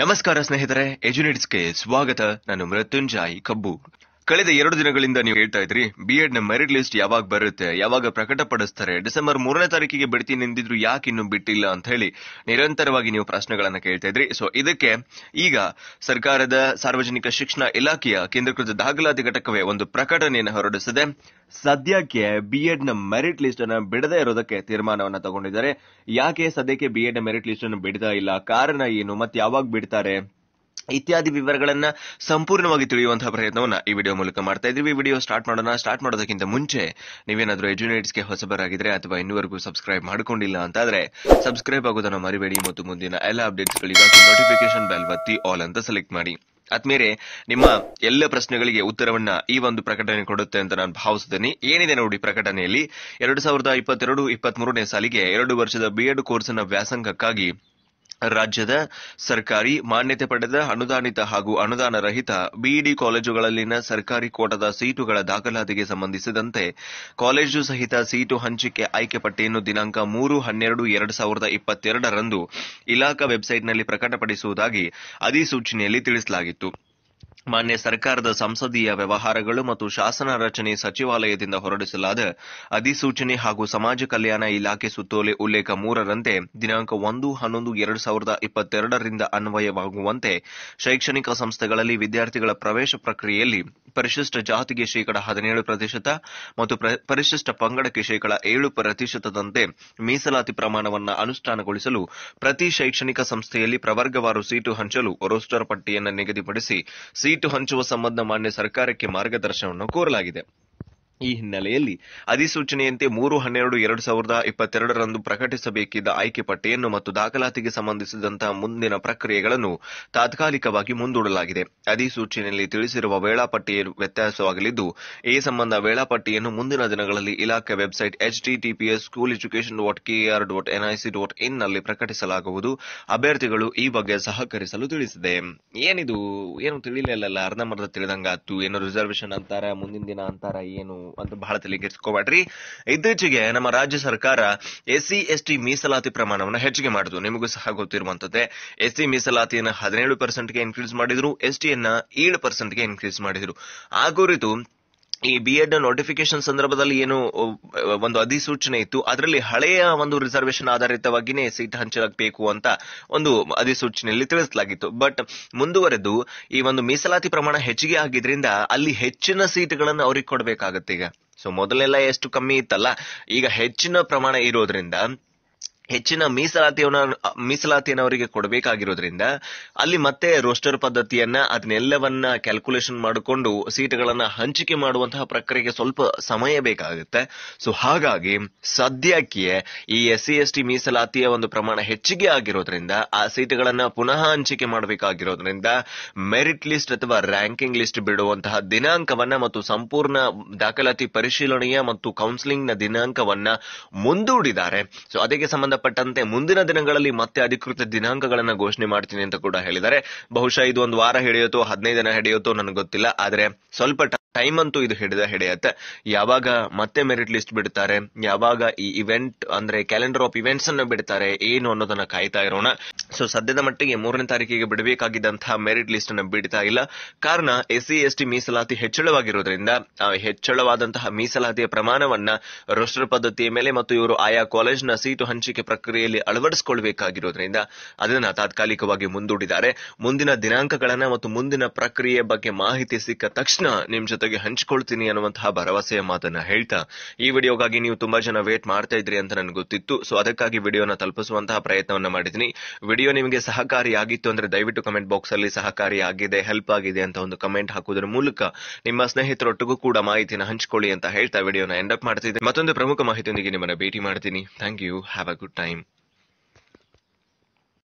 ನಮಸ್ಕಾರ ಸ್ನೇಹಿತರೆ ಎಜುನಿಟ್ಸ್ಗೆ ಸ್ವಾಗತ ನಾನು ಮೃತ್ಯುಂಜಾಯಿ ಕಬ್ಬು. ಕಳೆದ ಎರಡು ದಿನಗಳಿಂದ ನೀವು ಹೇಳ್ತಾ ಇದ್ರಿ ಬಿ ಎಡ್ ನ ಮೆರಿಟ್ ಲಿಸ್ಟ್ ಯಾವಾಗ ಬರುತ್ತೆ ಯಾವಾಗ ಪ್ರಕಟಪಡಿಸ್ತಾರೆ ಡಿಸೆಂಬರ್ ಮೂರನೇ ತಾರೀಕಿಗೆ ಬಿಡ್ತೀನಿ ಎಂದಿದ್ರು ಯಾಕೆ ಇನ್ನೂ ಬಿಟ್ಟಿಲ್ಲ ಅಂತ ಹೇಳಿ ನಿರಂತರವಾಗಿ ನೀವು ಪ್ರಶ್ನೆಗಳನ್ನು ಕೇಳ್ತಾ ಇದ್ರಿ ಸೊ ಇದಕ್ಕೆ ಈಗ ಸರ್ಕಾರದ ಸಾರ್ವಜನಿಕ ಶಿಕ್ಷಣ ಇಲಾಖೆಯ ಕೇಂದ್ರೀಕೃತ ದಾಖಲಾತಿ ಘಟಕವೇ ಒಂದು ಪ್ರಕಟಣೆಯನ್ನು ಹೊರಡಿಸಿದೆ ಸದ್ಯಕ್ಕೆ ಬಿ ಎಡ್ ನ ಮೆರಿಟ್ ಲಿಸ್ಟ್ ಅನ್ನು ಬಿಡದೇ ಇರೋದಕ್ಕೆ ತೀರ್ಮಾನವನ್ನು ತಗೊಂಡಿದ್ದಾರೆ ಯಾಕೆ ಸದ್ಯಕ್ಕೆ ಬಿ ಎಡ್ ನ ಮೆರಿಟ್ ಲಿಸ್ಟ್ ಅನ್ನು ಬಿಡದ ಇಲ್ಲ ಕಾರಣ ಏನು ಮತ್ತೆ ಯಾವಾಗ ಬಿಡ್ತಾರೆ ಇತ್ಯಾದಿ ವಿವರಗಳನ್ನ ಸಂಪೂರ್ಣವಾಗಿ ತಿಳಿಯುವಂತಹ ಪ್ರಯತ್ನವನ್ನ ಈ ವಿಡಿಯೋ ಮೂಲಕ ಮಾಡ್ತಾ ಇದ್ವಿ ಈ ವಿಡಿಯೋ ಸ್ಟಾರ್ಟ್ ಮಾಡೋಣ ಸ್ಟಾರ್ಟ್ ಮಾಡೋದಕ್ಕಿಂತ ಮುಂಚೆ ನೀವೇನಾದ್ರೂ ಎಜುನೇಟ್ಸ್ಗೆ ಹೊಸಬರಾಗಿದ್ರೆ ಅಥವಾ ಇನ್ನುವರೆಗೂ ಸಬ್ಸ್ಕ್ರೈಬ್ ಮಾಡ್ಕೊಂಡಿಲ್ಲ ಅಂತಾದ್ರೆ ಸಬ್ಸ್ಕ್ರೈಬ್ ಆಗೋದನ್ನ ಮರಿಬೇಡಿ ಮತ್ತು ಮುಂದಿನ ಎಲ್ಲ ಅಪ್ಡೇಟ್ಸ್ಗಳಿಗಾಗಿ ನೋಟಿಫಿಕೇಶನ್ ಬೆಲ್ ಒತ್ತಿ ಆಲ್ ಅಂತ ಸೆಲೆಕ್ಟ್ ಮಾಡಿ ಆದ್ಮೇಲೆ ನಿಮ್ಮ ಎಲ್ಲ ಪ್ರಶ್ನೆಗಳಿಗೆ ಉತ್ತರವನ್ನ ಈ ಒಂದು ಪ್ರಕಟಣೆ ಕೊಡುತ್ತೆ ಅಂತ ನಾನು ಭಾವಿಸುತ್ತೇನೆ ಏನಿದೆ ನೋಡಿ ಪ್ರಕಟಣೆಯಲ್ಲಿ ಎರಡು ಸಾವಿರದ ಇಪ್ಪತ್ತೆರಡು ಇಪ್ಪತ್ತ್ ಮೂರನೇ ಸಾಲಿಗೆ ಎರಡು ವರ್ಷದ ಬಿಎಡ್ ಕೋರ್ಸ್ನ ವ್ಯಾಸಂಗಕ್ಕಾಗಿ ರಾಜ್ಯದ ಸರ್ಕಾರಿ ಮಾನ್ಯತೆ ಪಡೆದ ಅನುದಾನಿತ ಹಾಗೂ ಅನುದಾನ ರಹಿತ ಬಿಇಡಿ ಕಾಲೇಜುಗಳಲ್ಲಿನ ಸರ್ಕಾರಿ ಕೋಟದ ಸೀಟುಗಳ ದಾಖಲಾತಿಗೆ ಸಂಬಂಧಿಸಿದಂತೆ ಕಾಲೇಜು ಸಹಿತ ಸೀಟು ಹಂಚಿಕೆ ಆಯ್ಕೆ ಪಟ್ಟಿಯನ್ನು ದಿನಾಂಕ ಮೂರು ಹನ್ನೆರಡು ಎರಡು ಸಾವಿರದ ಇಪ್ಪತ್ತೆರಡರಂದು ಇಲಾಖಾ ವೆಬ್ಸೈಟ್ನಲ್ಲಿ ಪ್ರಕಟಪಡಿಸುವುದಾಗಿ ಅಧಿಸೂಚನೆಯಲ್ಲಿ ತಿಳಿಸಲಾಗಿತ್ತು ಮಾನ್ಯ ಸರ್ಕಾರದ ಸಂಸದೀಯ ವ್ಯವಹಾರಗಳು ಮತ್ತು ಶಾಸನ ರಚನೆ ಸಚಿವಾಲಯದಿಂದ ಹೊರಡಿಸಲಾದ ಅಧಿಸೂಚನೆ ಹಾಗೂ ಸಮಾಜ ಕಲ್ಯಾಣ ಇಲಾಖೆ ಸುತ್ತೋಲೆ ಉಲ್ಲೇಖ ಮೂರರಂತೆ ದಿನಾಂಕ ಒಂದು ಹನ್ನೊಂದು ಎರಡು ಸಾವಿರದ ಇಪ್ಪತ್ತೆರಡರಿಂದ ಅನ್ವಯವಾಗುವಂತೆ ಶೈಕ್ಷಣಿಕ ಸಂಸ್ಥೆಗಳಲ್ಲಿ ವಿದ್ಯಾರ್ಥಿಗಳ ಪ್ರವೇಶ ಪ್ರಕ್ರಿಯೆಯಲ್ಲಿ ಪರಿಶಿಷ್ಟ ಜಾತಿಗೆ ಶೇಕಡ ಹದಿನೇಳು ಪ್ರತಿಶತ ಮತ್ತು ಪರಿಶಿಷ್ಟ ಪಂಗಡಕ್ಕೆ ಶೇಕಡ ಏಳು ಪ್ರತಿಶತದಂತೆ ಮೀಸಲಾತಿ ಪ್ರಮಾಣವನ್ನು ಅನುಷ್ಠಾನಗೊಳಿಸಲು ಪ್ರತಿ ಶೈಕ್ಷಣಿಕ ಸಂಸ್ಥೆಯಲ್ಲಿ ಪ್ರವರ್ಗವಾರು ಸೀಟು ಹಂಚಲು ರೋಸ್ಟರ್ ಪಟ್ಟಿಯನ್ನು ನಿಗದಿಪಡಿಸಿ ಸಿ ಸೀಟು ಹಂಚುವ ಸಂಬಂಧ ಮಾನ್ಯ ಸರ್ಕಾರಕ್ಕೆ ಮಾರ್ಗದರ್ಶನವನ್ನು ಕೋರಲಾಗಿದೆ ಈ ಹಿನ್ನೆಲೆಯಲ್ಲಿ ಅಧಿಸೂಚನೆಯಂತೆ ಮೂರು ಹನ್ನೆರಡು ಎರಡು ಸಾವಿರದ ಇಪ್ಪತ್ತೆರಡರಂದು ಪ್ರಕಟಿಸಬೇಕಿದ್ದ ಆಯ್ಕೆ ಪಟ್ಟಿಯನ್ನು ಮತ್ತು ದಾಖಲಾತಿಗೆ ಸಂಬಂಧಿಸಿದಂತಹ ಮುಂದಿನ ಪ್ರಕ್ರಿಯೆಗಳನ್ನು ತಾತ್ಕಾಲಿಕವಾಗಿ ಮುಂದೂಡಲಾಗಿದೆ ಅಧಿಸೂಚನೆಯಲ್ಲಿ ತಿಳಿಸಿರುವ ವೇಳಾಪಟ್ಟಿ ವ್ಯತ್ಯಾಸವಾಗಲಿದ್ದು ಈ ಸಂಬಂಧ ವೇಳಾಪಟ್ಟಿಯನ್ನು ಮುಂದಿನ ದಿನಗಳಲ್ಲಿ ಇಲಾಖೆ website DTPS school education dot KR dot NIC dot in ನಲ್ಲಿ ಪ್ರಕಟಿಸಲಾಗುವುದು ಅಭ್ಯರ್ಥಿಗಳು ಈ ಬಗ್ಗೆ ಸಹಕರಿಸಲು ತಿಳಿಸಿದೆ ಏನಿದು ಏನು ತಿಳಿಲಿಲ್ಲ ಅರ್ಧಮರ್ಧ ತಿಳಿದಂಗಾತು ಏನು ರಿಸರ್ವೇಶನ್ ಅಂತಾರ ಮುಂದಿನ ದಿನ ಅಂತಾರ ಏನು ಅಂತ ಬಹಳ ತಲೆಗೆಡ್ಸ್ಕೋಬೇಡ್ರಿ ಇತ್ತೀಚೆಗೆ ನಮ್ಮ ರಾಜ್ಯ ಸರ್ಕಾರ ಎಸ್ಸಿ ಎಸ್ಟಿ ಎಸ್ ಟಿ ಮೀಸಲಾತಿ ಪ್ರಮಾಣವನ್ನು ಹೆಚ್ಚಿಗೆ ಮಾಡಿದ್ರು ನಿಮಗೂ ಸಹ ಗೊತ್ತಿರುವಂತದ್ದೇ ಎಸ್ಸಿ ಮೀಸಲಾತಿಯನ್ನು ಹದಿನೇಳು ಗೆ ಇನ್ಕ್ರೀಸ್ ಮಾಡಿದ್ರು ಎಸ್ ಟಿಯನ್ನ ಏಳು ಪರ್ಸೆಂಟ್ಗೆ ಇನ್ಕ್ರೀಸ್ ಮಾಡಿದ್ರು ಆ ಕುರಿತು ಈ ಬಿ ಎಡ್ ನೋಟಿಫಿಕೇಶನ್ ಸಂದರ್ಭದಲ್ಲಿ ಏನು ಒಂದು ಅಧಿಸೂಚನೆ ಇತ್ತು ಅದರಲ್ಲಿ ಹಳೆಯ ಒಂದು ರಿಸರ್ವೇಶನ್ ಆಧಾರಿತವಾಗಿನೇ ಸೀಟ್ ಹಂಚಲಾಗಬೇಕು ಅಂತ ಒಂದು ಅಧಿಸೂಚನೆಯಲ್ಲಿ ತಿಳಿಸಲಾಗಿತ್ತು ಬಟ್ ಮುಂದುವರೆದು ಈ ಒಂದು ಮೀಸಲಾತಿ ಪ್ರಮಾಣ ಹೆಚ್ಚಿಗೆ ಆಗಿದ್ರಿಂದ ಅಲ್ಲಿ ಹೆಚ್ಚಿನ ಸೀಟ್ಗಳನ್ನು ಅವ್ರಿಗೆ ಕೊಡಬೇಕಾಗತ್ತೆ ಈಗ ಸೊ ಮೊದಲೆಲ್ಲ ಎಷ್ಟು ಕಮ್ಮಿ ಇತ್ತಲ್ಲ ಈಗ ಹೆಚ್ಚಿನ ಪ್ರಮಾಣ ಇರೋದ್ರಿಂದ ಹೆಚ್ಚಿನ ಮೀಸಲಾತಿಯನ್ನ ಮೀಸಲಾತಿಯನ್ನು ಅವರಿಗೆ ಕೊಡಬೇಕಾಗಿರೋದ್ರಿಂದ ಅಲ್ಲಿ ಮತ್ತೆ ರೋಸ್ಟರ್ ಪದ್ಧತಿಯನ್ನ ಅದನ್ನೆಲ್ಲವನ್ನ ಕ್ಯಾಲ್ಕುಲೇಷನ್ ಮಾಡಿಕೊಂಡು ಸೀಟ್ಗಳನ್ನ ಹಂಚಿಕೆ ಮಾಡುವಂತಹ ಪ್ರಕ್ರಿಯೆಗೆ ಸ್ವಲ್ಪ ಸಮಯ ಬೇಕಾಗುತ್ತೆ ಸೊ ಹಾಗಾಗಿ ಸದ್ಯಕ್ಕೆ ಈ ಎಸ್ ಸಿ ಎಸ್ ಟಿ ಮೀಸಲಾತಿಯ ಒಂದು ಪ್ರಮಾಣ ಹೆಚ್ಚಿಗೆ ಆಗಿರೋದ್ರಿಂದ ಆ ಸೀಟ್ಗಳನ್ನ ಪುನಃ ಹಂಚಿಕೆ ಮಾಡಬೇಕಾಗಿರೋದ್ರಿಂದ ಮೆರಿಟ್ ಲಿಸ್ಟ್ ಅಥವಾ ರ್ಯಾಂಕಿಂಗ್ ಲಿಸ್ಟ್ ಬಿಡುವಂತಹ ದಿನಾಂಕವನ್ನ ಮತ್ತು ಸಂಪೂರ್ಣ ದಾಖಲಾತಿ ಪರಿಶೀಲನೆಯ ಮತ್ತು ಕೌನ್ಸಿಲಿಂಗ್ನ ದಿನಾಂಕವನ್ನ ಮುಂದೂಡಿದ್ದಾರೆ ಸೊ ಅದಕ್ಕೆ ಸಂಬಂಧ ಸಂಬಂಧಪಟ್ಟಂತೆ ಮುಂದಿನ ದಿನಗಳಲ್ಲಿ ಮತ್ತೆ ಅಧಿಕೃತ ದಿನಾಂಕಗಳನ್ನು ಘೋಷಣೆ ಮಾಡ್ತೀನಿ ಅಂತ ಕೂಡ ಹೇಳಿದ್ದಾರೆ ಬಹುಶಃ ಇದು ಒಂದು ವಾರ ಹಿಡಿಯುತ್ತೋ ಹದಿನೈದು ದಿನ ಹಿಡಿಯುತ್ತೋ ನನಗೆ ಗೊತ್ತಿಲ್ಲ ಆದರೆ ಸ್ವಲ್ಪ ಟೈಮ್ ಅಂತೂ ಇದು ಹಿಡಿದ ಹಿಡಿಯತ್ತೆ ಯಾವಾಗ ಮತ್ತೆ ಮೆರಿಟ್ ಲಿಸ್ಟ್ ಬಿಡ್ತಾರೆ ಯಾವಾಗ ಈ ಇವೆಂಟ್ ಅಂದ್ರೆ ಕ್ಯಾಲೆಂಡರ್ ಆಫ್ ಇವೆಂಟ್ಸ್ ಅನ್ನು ಬಿಡ್ತಾರೆ ಏನು ಅನ್ನೋದನ್ನ ಕಾಯ್ತಾ ಇರೋಣ ಸೊ ಸದ್ಯದ ಮಟ್ಟಿಗೆ ಮೂರನೇ ತಾರೀಕಿಗೆ ಬಿಡಬೇಕಾಗಿದ್ದಂತಹ ಮೆರಿಟ್ ಲಿಸ್ಟ್ ಅನ್ನು ಬಿಡ್ತಾ ಇಲ್ಲ ಕಾರಣ ಎಸ್ ಎಸ್ಟಿ ಮೀಸಲಾತಿ ಹೆಚ್ಚಳವಾಗಿರುವುದರಿಂದ ಹೆಚ್ಚಳವಾದಂತಹ ಮೀಸಲಾತಿಯ ಪ್ರಮಾಣವನ್ನ ರೋಸ್ಟರ್ ಪದ್ಧತಿಯ ಮೇಲೆ ಮತ್ತು ಇವರು ಆಯಾ ಕಾಲೇಜ್ನ ಸೀಟು ಹಂಚಿಕೆ ಪ್ರಕ್ರಿಯೆಯಲ್ಲಿ ಅಳವಡಿಸಿಕೊಳ್ಳಬೇಕಾಗಿರುವುದರಿಂದ ಅದನ್ನ ತಾತ್ಕಾಲಿಕವಾಗಿ ಮುಂದೂಡಿದ್ದಾರೆ ಮುಂದಿನ ದಿನಾಂಕಗಳನ್ನ ಮತ್ತು ಮುಂದಿನ ಪ್ರಕ್ರಿಯೆ ಬಗ್ಗೆ ಮಾಹಿತಿ ಸಿಕ್ಕ ತಕ್ಷಣ ನಿಮ್ ಜೊತೆಗೆ ಹಂಚಿಕೊಳ್ತೀನಿ ಅನ್ನುವಂತಹ ಭರವಸೆಯ ಮಾತನ್ನ ಹೇಳ್ತಾ ಈ ವಿಡಿಯೋಗಾಗಿ ನೀವು ತುಂಬಾ ಜನ ವೇಟ್ ಮಾಡ್ತಾ ಇದ್ರಿ ಅಂತ ನನಗೆ ಗೊತ್ತಿತ್ತು ಸೊ ಅದಕ್ಕಾಗಿ ವಿಡಿಯೋನ ತಲುಪಿಸುವಂತಹ ಪ್ರಯತ್ನವನ್ನ ಮಾಡಿದ್ದೀನಿ ವಿಡಿಯೋ ವಿಡಿಯೋ ನಿಮಗೆ ಸಹಕಾರಿಯಾಗಿತ್ತು ಅಂದ್ರೆ ದಯವಿಟ್ಟು ಕಮೆಂಟ್ ಬಾಕ್ಸ್ ಅಲ್ಲಿ ಸಹಕಾರಿಯಾಗಿದೆ ಹೆಲ್ಪ್ ಆಗಿದೆ ಅಂತ ಒಂದು ಕಮೆಂಟ್ ಹಾಕುವುದರ ಮೂಲಕ ನಿಮ್ಮ ಸ್ನೇಹಿತರೊಟ್ಟಿಗೂ ಕೂಡ ಮಾಹಿತಿನ ಹಂಚಿಕೊಳ್ಳಿ ಅಂತ ಹೇಳ್ತಾ ವಿಡಿಯೋನ ಎಂಡ್ ಅಪ್ ಮಾಡ್ತಿದ್ದೆ ಮತ್ತೊಂದು ಪ್ರಮುಖ ಮಾಹಿತಿಯೊಂದಿಗೆ ನಿಮ್ಮನ್ನ ಭೇಟಿ ಮಾಡ್ತೀನಿ thank you have a good time